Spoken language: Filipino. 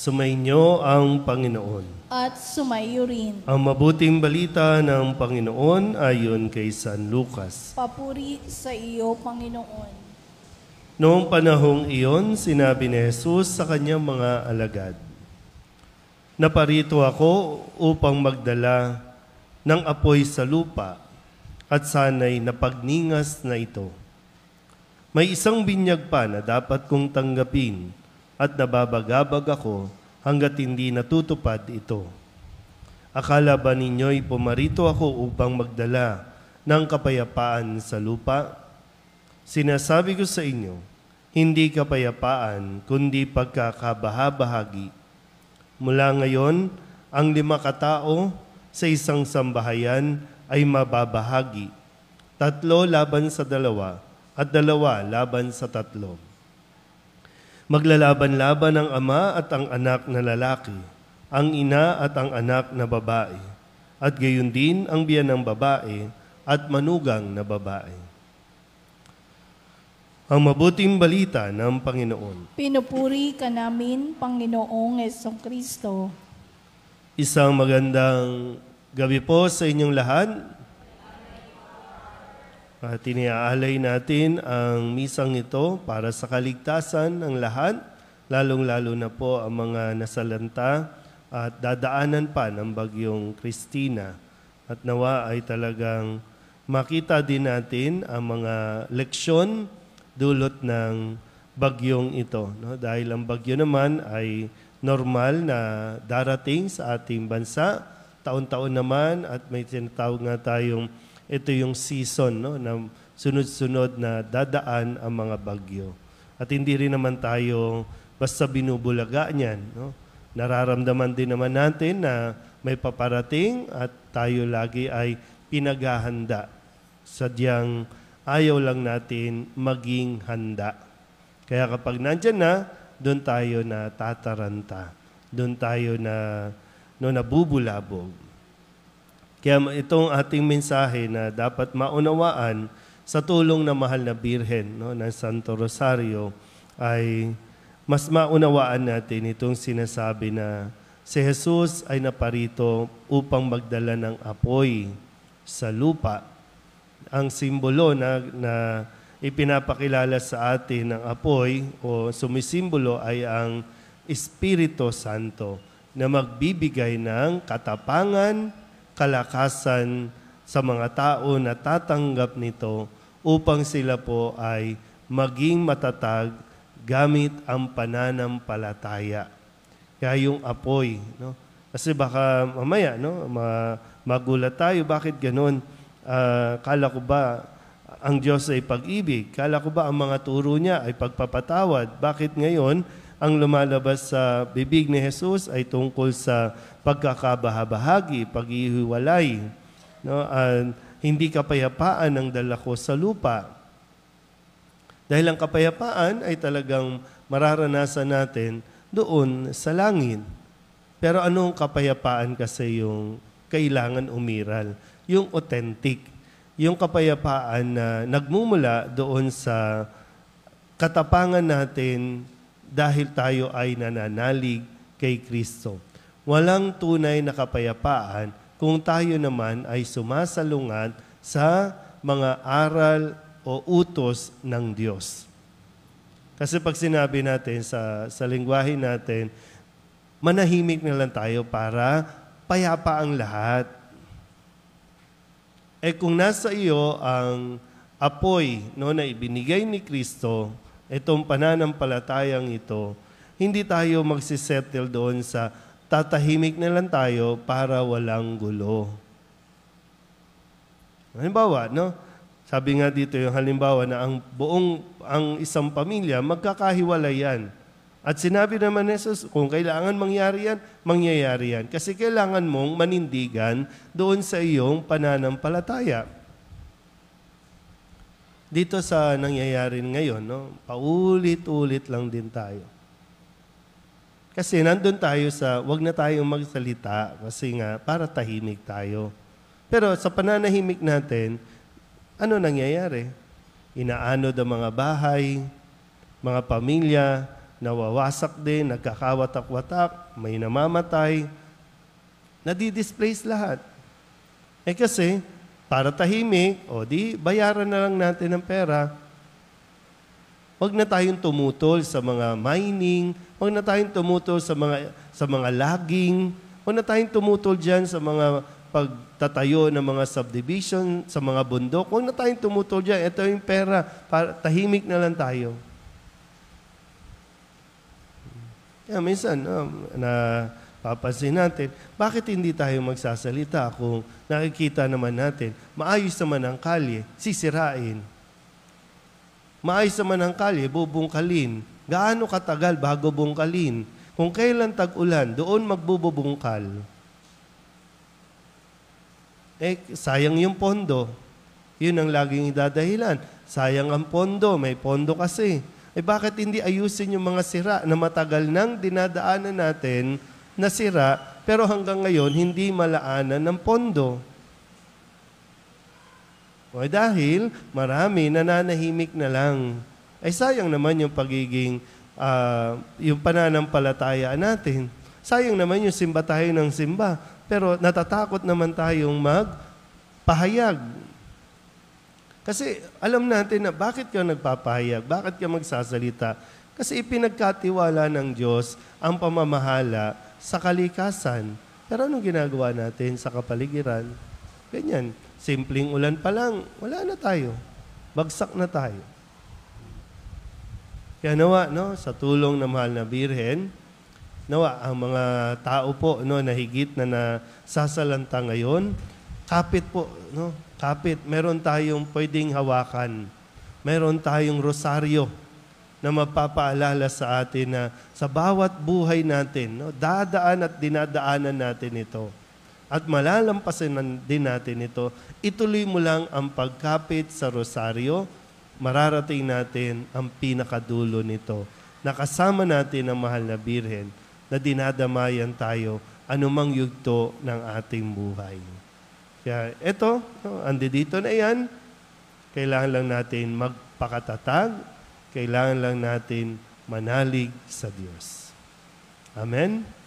Sumainyo ang Panginoon. At sumayo rin. Ang mabuting balita ng Panginoon ayon kay San Lucas. Papuri sa iyo, Panginoon. Noong panahong iyon, sinabi ni Jesus sa kanyang mga alagad, Naparito ako upang magdala ng apoy sa lupa at sana'y napagningas na ito. May isang binyag pa na dapat kong tanggapin at nababagabag ako hanggat hindi natutupad ito. Akala ba ninyo'y pumarito ako upang magdala ng kapayapaan sa lupa? Sinasabi ko sa inyo, hindi kapayapaan kundi pagkakabahabahagi. Mula ngayon, ang lima katao sa isang sambahayan ay mababahagi. Tatlo laban sa dalawa at dalawa laban sa tatlo Maglalaban-laban ang ama at ang anak na lalaki, ang ina at ang anak na babae, at gayon din ang biyan ng babae at manugang na babae. Ang mabuting balita ng Panginoon. Pinupuri ka namin, Panginoong Esong Kristo. Isang magandang gabi po sa inyong lahat. At iniaalay natin ang misang ito para sa kaligtasan ng lahat, lalong-lalo na po ang mga nasalanta at dadaanan pa ng bagyong Kristina. At nawa ay talagang makita din natin ang mga leksyon dulot ng bagyong ito. No? Dahil ang bagyo naman ay normal na darating sa ating bansa, taon-taon naman at may tinatawag nga tayong ito yung season no, na sunod-sunod na dadaan ang mga bagyo. At hindi rin naman tayo basta binubulaga niyan. No? Nararamdaman din naman natin na may paparating at tayo lagi ay pinaghahanda. Sadyang ayaw lang natin maging handa. Kaya kapag nandyan na, doon tayo na tataranta. Doon tayo na no, nabubulabog. Kaya itong ating mensahe na dapat maunawaan sa tulong ng mahal na Birhen no, ng Santo Rosario ay mas maunawaan natin itong sinasabi na si Jesus ay naparito upang magdala ng apoy sa lupa. Ang simbolo na, na ipinapakilala sa atin ng apoy o sumisimbolo ay ang Espiritu Santo na magbibigay ng katapangan, kalakasan sa mga tao na tatanggap nito upang sila po ay maging matatag gamit ang pananampalataya. Kaya yung apoy, no? Kasi baka mamaya, no, magulat tayo, bakit ganun? Uh, kala ko ba ang Diyos ay pag-ibig? Kala ko ba ang mga turo niya ay pagpapatawad? Bakit ngayon ang lumalabas sa bibig ni Jesus ay tungkol sa pagkakabahabahagi, paghihiwalay, no? At hindi kapayapaan ang dala ko sa lupa. Dahil ang kapayapaan ay talagang mararanasan natin doon sa langit. Pero anong kapayapaan kasi yung kailangan umiral? Yung authentic. Yung kapayapaan na nagmumula doon sa katapangan natin dahil tayo ay nananalig kay Kristo. Walang tunay na kapayapaan kung tayo naman ay sumasalungat sa mga aral o utos ng Diyos. Kasi pag sinabi natin sa, sa lingwahe natin, manahimik na lang tayo para payapa ang lahat. Eh kung nasa iyo ang apoy no, na ibinigay ni Kristo, itong pananampalatayang ito, hindi tayo magsisettle doon sa tatahimik na lang tayo para walang gulo. Halimbawa, no? Sabi nga dito yung halimbawa na ang buong ang isang pamilya magkakahiwalay yan. At sinabi naman ni Jesus, kung kailangan mangyari yan, mangyayari yan. Kasi kailangan mong manindigan doon sa iyong pananampalataya dito sa nangyayari ngayon, no, paulit-ulit lang din tayo. Kasi nandun tayo sa, wag na tayong magsalita kasi nga, para tahimik tayo. Pero sa pananahimik natin, ano nangyayari? Inaanod ang mga bahay, mga pamilya, nawawasak din, nagkakawatak-watak, may namamatay, nadidisplace lahat. Eh kasi, para tahimik, o di bayaran na lang natin ng pera. Huwag na tayong tumutol sa mga mining, huwag na tayong tumutol sa mga, sa mga laging, huwag na tayong tumutol dyan sa mga pagtatayo ng mga subdivision, sa mga bundok. Huwag na tayong tumutol dyan. Ito yung pera. Para, tahimik na lang tayo. Kaya minsan, um, na, Papansin natin, bakit hindi tayo magsasalita kung nakikita naman natin, maayos naman ang kalye, sisirain. Maayos naman ang kalye, bubungkalin. Gaano katagal bago bungkalin? Kung kailan tag-ulan, doon magbububungkal. Eh, sayang yung pondo. Yun ang laging idadahilan. Sayang ang pondo, may pondo kasi. Eh bakit hindi ayusin yung mga sira na matagal nang dinadaanan natin nasira, pero hanggang ngayon hindi malaanan ng pondo. O dahil marami nananahimik na lang. Ay sayang naman yung pagiging, uh, yung pananampalataya natin. Sayang naman yung simba tayo ng simba. Pero natatakot naman tayong magpahayag. Kasi alam natin na bakit ka nagpapahayag, bakit ka magsasalita. Kasi ipinagkatiwala ng Diyos ang pamamahala sa kalikasan. Pero anong ginagawa natin sa kapaligiran? Ganyan, simpleng ulan pa lang, wala na tayo. Bagsak na tayo. Kaya nawa, no, sa tulong ng mahal na Birhen, nawa ang mga tao po no na higit na nasasalanta ngayon, kapit po, no, kapit. Meron tayong pwedeng hawakan. Meron tayong rosaryo na mapapaalala sa atin na sa bawat buhay natin, no, dadaan at dinadaanan natin ito. At malalampasin din natin ito. Ituloy mo lang ang pagkapit sa rosaryo, mararating natin ang pinakadulo nito. Nakasama natin ang mahal na Birhen na dinadamayan tayo anumang yugto ng ating buhay. Kaya ito, no, andi dito na yan. Kailangan lang natin magpakatatag kailangan lang natin manalig sa Diyos. Amen?